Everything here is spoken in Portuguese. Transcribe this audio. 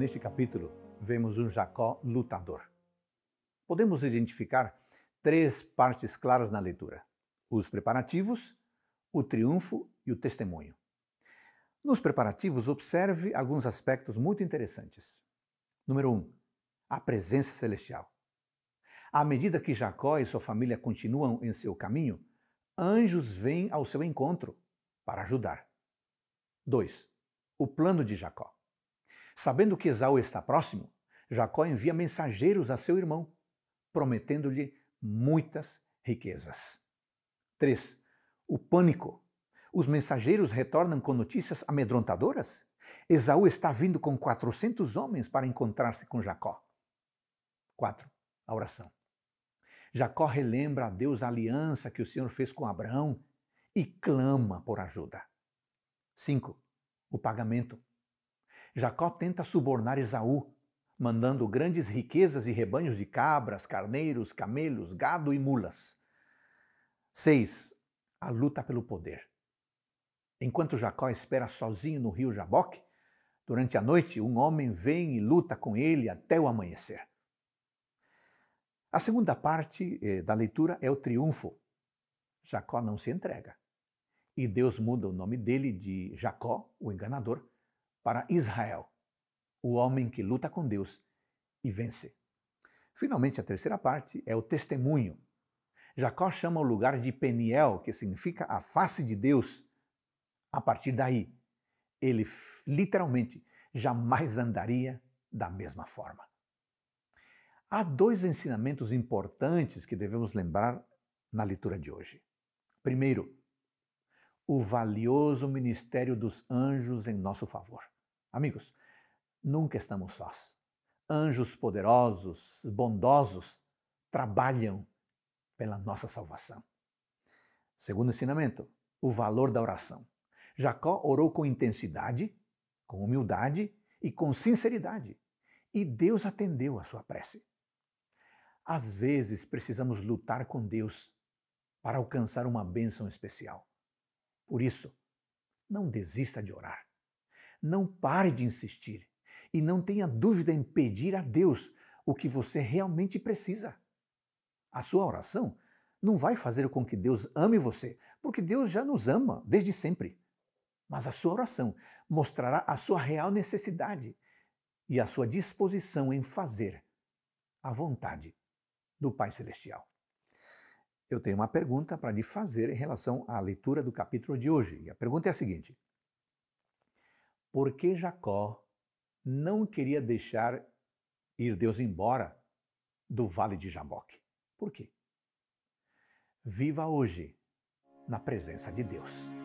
Neste capítulo, vemos um Jacó lutador. Podemos identificar três partes claras na leitura: os preparativos, o triunfo e o testemunho. Nos preparativos, observe alguns aspectos muito interessantes. Número 1. Um, a presença celestial. À medida que Jacó e sua família continuam em seu caminho, anjos vêm ao seu encontro para ajudar. 2. O plano de Jacó. Sabendo que Esaú está próximo, Jacó envia mensageiros a seu irmão, prometendo-lhe muitas riquezas. 3. O pânico. Os mensageiros retornam com notícias amedrontadoras. Esaú está vindo com 400 homens para encontrar-se com Jacó. 4. A oração. Jacó relembra a Deus a aliança que o Senhor fez com Abraão e clama por ajuda. 5. O pagamento. Jacó tenta subornar Esaú, mandando grandes riquezas e rebanhos de cabras, carneiros, camelos, gado e mulas. 6. A luta pelo poder. Enquanto Jacó espera sozinho no rio Jaboque, durante a noite um homem vem e luta com ele até o amanhecer. A segunda parte eh, da leitura é o triunfo. Jacó não se entrega. E Deus muda o nome dele de Jacó, o enganador, para Israel, o homem que luta com Deus e vence. Finalmente, a terceira parte é o testemunho. Jacó chama o lugar de Peniel, que significa a face de Deus. A partir daí, ele literalmente jamais andaria da mesma forma. Há dois ensinamentos importantes que devemos lembrar na leitura de hoje. Primeiro, o valioso ministério dos anjos em nosso favor. Amigos, nunca estamos sós. Anjos poderosos, bondosos, trabalham pela nossa salvação. Segundo ensinamento, o valor da oração. Jacó orou com intensidade, com humildade e com sinceridade, e Deus atendeu a sua prece. Às vezes precisamos lutar com Deus para alcançar uma bênção especial. Por isso, não desista de orar. Não pare de insistir e não tenha dúvida em pedir a Deus o que você realmente precisa. A sua oração não vai fazer com que Deus ame você, porque Deus já nos ama desde sempre. Mas a sua oração mostrará a sua real necessidade e a sua disposição em fazer a vontade do Pai Celestial eu tenho uma pergunta para lhe fazer em relação à leitura do capítulo de hoje. E a pergunta é a seguinte: Por que Jacó não queria deixar ir Deus embora do vale de Jaboque? Por quê? Viva hoje na presença de Deus.